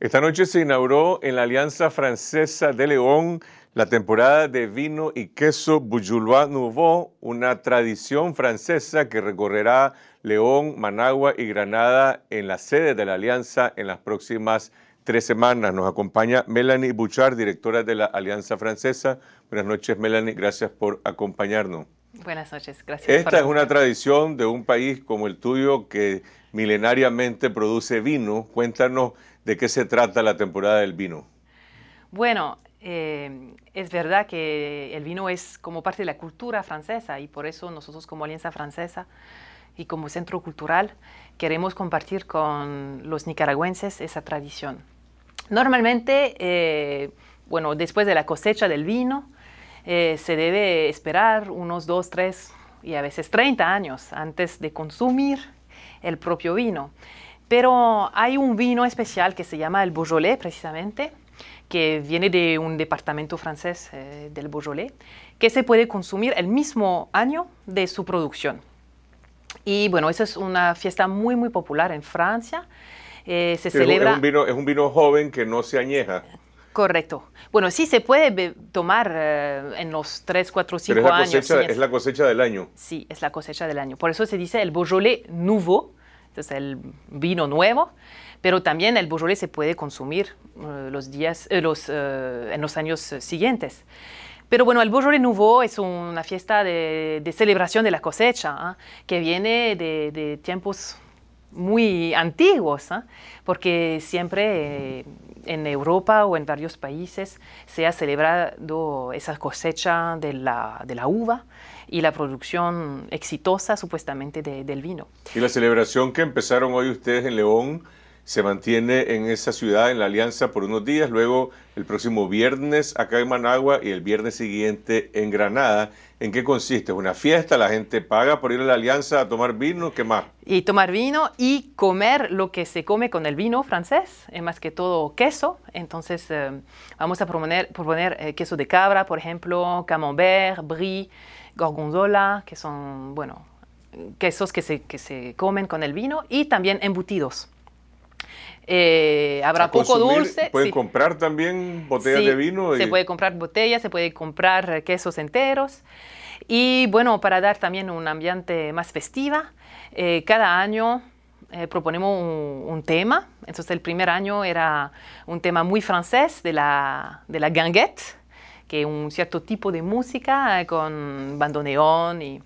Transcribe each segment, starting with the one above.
Esta noche se inauguró en la Alianza Francesa de León la temporada de vino y queso Bujulois Nouveau, una tradición francesa que recorrerá León, Managua y Granada en la sede de la Alianza en las próximas tres semanas. Nos acompaña Melanie Bouchard, directora de la Alianza Francesa. Buenas noches, Melanie. Gracias por acompañarnos. Buenas noches, gracias. Esta es una tradición de un país como el tuyo que milenariamente produce vino. Cuéntanos de qué se trata la temporada del vino. Bueno, eh, es verdad que el vino es como parte de la cultura francesa y por eso nosotros como Alianza Francesa y como centro cultural queremos compartir con los nicaragüenses esa tradición. Normalmente, eh, bueno, después de la cosecha del vino, eh, se debe esperar unos 2, 3 y a veces 30 años antes de consumir el propio vino. Pero hay un vino especial que se llama el Beaujolais precisamente, que viene de un departamento francés eh, del Beaujolais, que se puede consumir el mismo año de su producción. Y bueno, esa es una fiesta muy, muy popular en Francia. Eh, se es un vino joven que no se añeja. Correcto. Bueno, sí se puede tomar eh, en los 3, 4, 5 años. es. la cosecha del año. Sí, es la cosecha del año. Por eso se dice el Beaujolais nuevo, es el vino nuevo, pero también el Beaujolais se puede consumir eh, los días, eh, los, en los años siguientes. Pero bueno, el Beaujolais Nouveau es una fiesta de, celebración de la cosecha, ¿ah? que viene de, de, tiempos muy antiguos, ¿ah? porque siempre eh, en Europa o en varios países se ha celebrado esa cosecha de la, uva y la producción exitosa supuestamente del vino. Y la celebración que empezaron hoy ustedes en León se mantiene en esa ciudad, en la Alianza, por unos días, luego el próximo viernes acá en Managua y el viernes siguiente en Granada. ¿En qué consiste? ¿Una fiesta? ¿La gente paga por ir a la Alianza a tomar vino? ¿Qué más? Y tomar vino y comer lo que se come con el vino francés, Es más que todo queso. Entonces eh, vamos a proponer, proponer eh, queso de cabra, por ejemplo, camembert, brie, gorgonzola, que son, bueno, quesos que que se comen con el vino y también embutidos. Eh, habrá poco dulce. Pueden comprar también botellas de vino. Se puede comprar botellas, se puede comprar quesos enteros. Y bueno, para dar también un ambiente más festiva, eh, cada año eh, proponemos un, tema. Entonces el primer año era un tema muy francés de la, de la ganguette, que es un cierto tipo de música con bandoneón. Y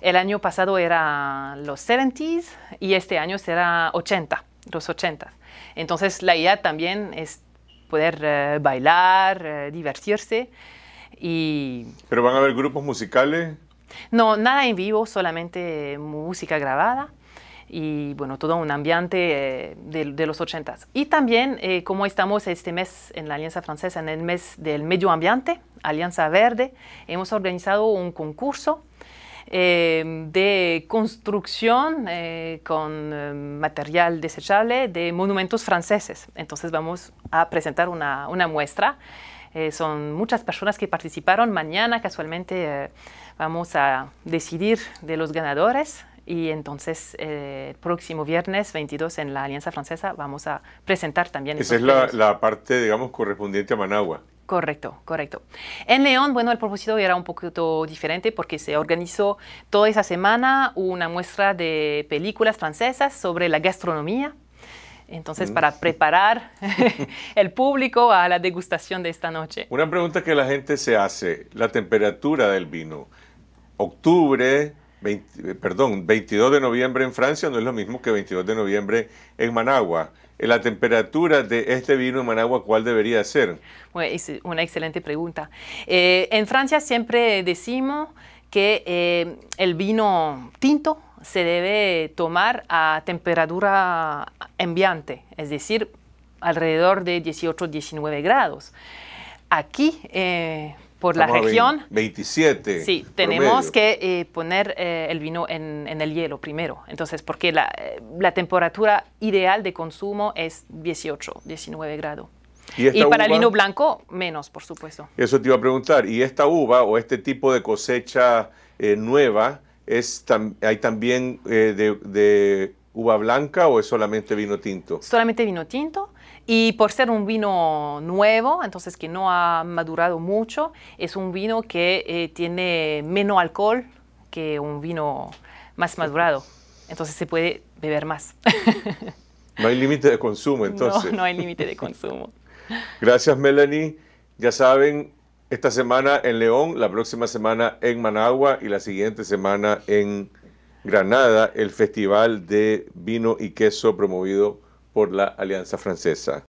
el año pasado era los 70s y este año será 80 los 80. Entonces la idea también es poder eh, bailar, eh, divertirse y... ¿Pero van a haber grupos musicales? No, nada en vivo, solamente música grabada y bueno, todo un ambiente eh, de, los 80. Y también, como estamos este mes en la Alianza Francesa, en el mes del medio ambiente, Alianza Verde, hemos organizado un concurso Em, de construcción eh, con em, material desechable de monumentos franceses. Entonces vamos a presentar una, una muestra. Eh, son muchas personas que participaron. Mañana casualmente eh, vamos a decidir de los ganadores y entonces el próximo viernes 22 en la Alianza Francesa vamos a presentar también. Esa es la, la, parte, digamos, correspondiente a Managua. Correcto, correcto. En León, bueno, el propósito era un poquito diferente porque se organizó toda esa semana una muestra de películas francesas sobre la gastronomía. Entonces, para mm. preparar el público a la degustación de esta noche. Una pregunta que la gente se hace, la temperatura del vino. Octubre, perdón, 22 de noviembre en Francia no es lo mismo que 22 de noviembre en Managua. Eh, la temperatura de este vino en Managua, ¿cuál debería ser? una excelente pregunta. Eh, en Francia siempre decimos que eh, el vino tinto se debe tomar a temperatura ambiente, es decir, alrededor de 18-19 grados. Aquí, por la región. 27. Sí, tenemos que eh, poner eh, el vino en, en, el hielo primero. Entonces, porque la, eh, la, temperatura ideal de consumo es 18, 19 grados. Y, para el vino blanco, menos, por supuesto. Eso te iba a preguntar. ¿Y esta uva o este tipo de cosecha nueva, es hay también de, de uva blanca o es solamente vino tinto? Solamente vino tinto. Y por ser un vino nuevo, entonces que no ha madurado mucho, es un vino que eh, tiene menos alcohol que un vino más madurado. Entonces se puede beber más. No hay límite de consumo, entonces. No, no hay límite de consumo. Gracias, Melanie. Ya saben, esta semana en León, la próxima semana en Managua y la siguiente semana en Granada, el Festival de Vino y Queso promovido por la Alianza Francesa.